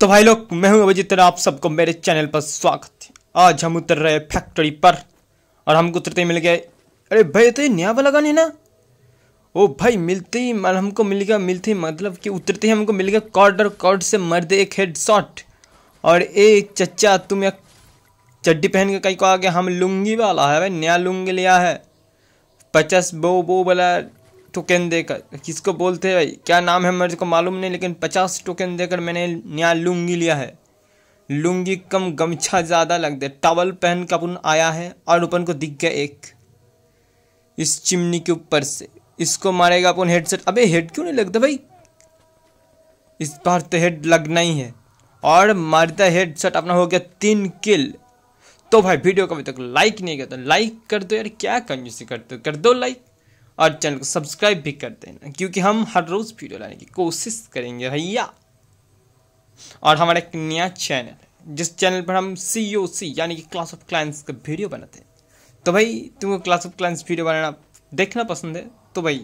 तो भाई लोग मैं हूं अभिजीत आप सबको मेरे चैनल पर स्वागत है आज हम उतर रहे फैक्ट्री पर और हमको उतरते मिल गए अरे भाई तो ये नया वाला गाने ना ओ भाई मिलते ही मतलब हमको मिल गया मिलते ही मतलब कि उतरते ही हमको मिल गया कॉर्ड और कॉर्ड से मर दे एक हेड शॉट और ए चचा तुम एक चड्डी पहन के कहीं को आ गया हम लुंगी वाला है भाई नया लुंगी लिया है पचास बो बो वाला टोकन देकर किसको बोलते हैं भाई क्या नाम है मेरे को मालूम नहीं लेकिन पचास टोकन देकर मैंने नया लुंगी लिया है लुंगी कम गमछा ज़्यादा लग दे टावल पहन के अपन आया है और अपन को दिख गया एक इस चिमनी के ऊपर से इसको मारेगा अपन हेडसेट अबे हेड क्यों नहीं लगता भाई इस बार तो हेड लगना ही है और मारता हेडसेट अपना हो गया तीन किल तो भाई वीडियो को अभी तक लाइक नहीं करता लाइक तो कर दो यार क्या कंजूसी करते कर दो लाइक और चैनल को सब्सक्राइब भी कर देना क्योंकि हम हर रोज़ वीडियो लाने की कोशिश करेंगे भैया और हमारा एक नया चैनल है जिस चैनल पर हम सी ओ सी यानी कि क्लास ऑफ क्लाइंस का वीडियो बनाते हैं तो भाई तुमको क्लास ऑफ क्लाइंस वीडियो बनाना देखना पसंद है तो भाई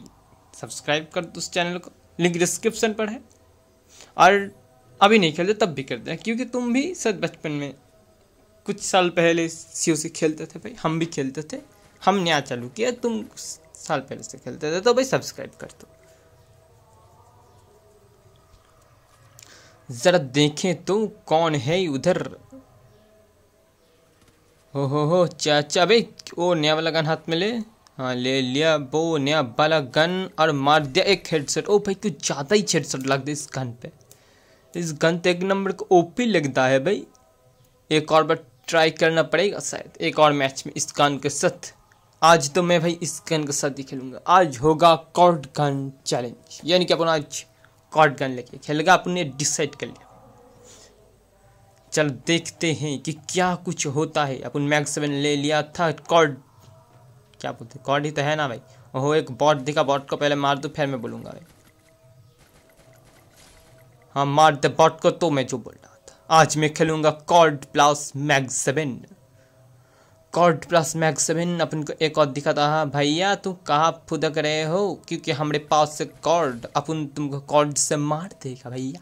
सब्सक्राइब कर दो उस चैनल को लिंक डिस्क्रिप्शन पर है और अभी नहीं खेलते तब भी कर देना क्योंकि तुम भी सर बचपन में कुछ साल पहले सी ओ सी खेलते थे भाई हम भी खेलते थे हम नया चालू किया तुम साल पहले से खेलते थे तो भाई सब्सक्राइब कर दो जरा देखें तुम कौन है उधर हो हो हो चाचा भाई वो नया वाला गन हाथ में ले हाँ ले लिया वो नया वाला गन और मार दिया एक हेडसेट ओ भाई कुछ ज़्यादा ही हेडसेट लग दिया इस गन पे इस गन तो एक नंबर को ओपी लगता है भाई एक और बार ट्राई करना पड़ेगा शायद एक और मैच में इस गन के साथ आज तो मैं भाई इस गन के साथ ही खेलूंगा आज होगा कॉर्ड गन चैलेंज यानी कि अपन आज कॉर्ड गन लेके खेलेगा अपने डिसाइड कर लिया चल देखते हैं कि क्या कुछ होता है अपन मैक्स सेवन ले लिया था कॉर्ड क्या बोलते कॉर्ड ही तो है ना भाई ओहो एक बॉट दिखा बॉट को पहले मार दो फिर मैं बोलूंगा भाई हाँ मार दे बॉट को तो मैं जो बोल रहा था आज मैं खेलूंगा cord plus mag seven cord plus max seven अपन को एक और दिखा था भैया तू कहाँ फुदक रहे हो क्योंकि हमारे पास से कॉर्ड अपन तुमको कॉर्ड से मार देगा भैया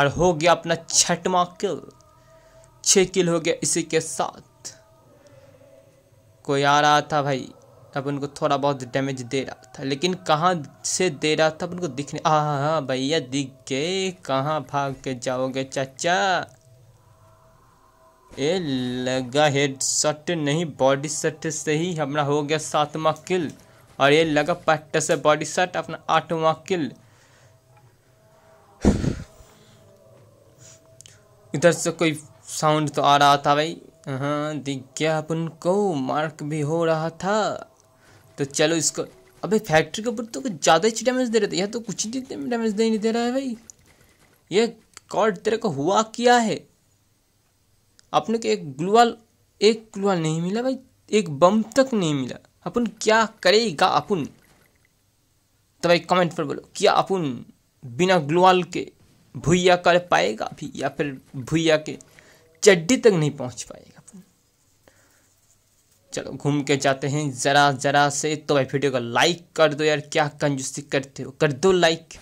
और हो गया अपना छठवा किल छः किल हो गया इसी के साथ कोई आ रहा था भाई अब उनको थोड़ा बहुत डैमेज दे रहा था लेकिन कहाँ से दे रहा था उनको दिखने आ भैया दिख गए कहाँ भाग के जाओगे चाचा ए लगा हेड शट नहीं बॉडी शट से ही हमारा हो गया सातवा किल और ये लगा पट्ट से बॉडी शट अपना आठवा किल इधर से कोई साउंड तो आ रहा था भाई हाँ दिख गया अपन को मार्क भी हो रहा था तो चलो इसको अबे फैक्ट्री के ऊपर तो कुछ ज़्यादा ही डैमेज दे रहे थे यह तो कुछ डैमेज दे नहीं दे रहा है भाई ये कॉर्ड तेरे को हुआ क्या है अपने को एक ग्लूवाल एक ग्लूवाल नहीं मिला भाई एक बम तक नहीं मिला अपन क्या करेगा अपन तो भाई कमेंट पर बोलो क्या अपन बिना ग्लूवाल के भुया कर पाएगा भी या फिर भुया के चड्डी तक नहीं पहुंच पाएगा अपन चलो घूम के जाते हैं ज़रा ज़रा से तो भाई वीडियो को लाइक कर दो यार क्या कंजूसी करते हो कर दो लाइक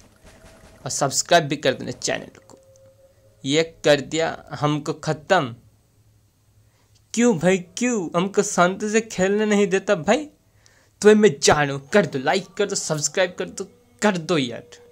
और सब्सक्राइब भी कर देना चैनल को ये कर दिया हमको ख़त्म क्यों भाई क्यों हमको शांति से खेलने नहीं देता भाई तुम्हें तो मैं जानू कर दो लाइक कर दो सब्सक्राइब कर दो कर दो यार